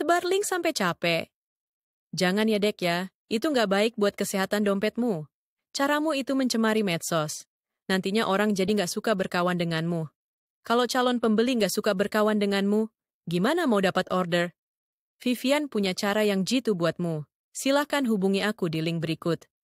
sebar link sampai capek. Jangan ya dek ya, itu nggak baik buat kesehatan dompetmu. Caramu itu mencemari medsos. Nantinya orang jadi nggak suka berkawan denganmu. Kalau calon pembeli nggak suka berkawan denganmu, gimana mau dapat order? Vivian punya cara yang jitu buatmu. Silahkan hubungi aku di link berikut.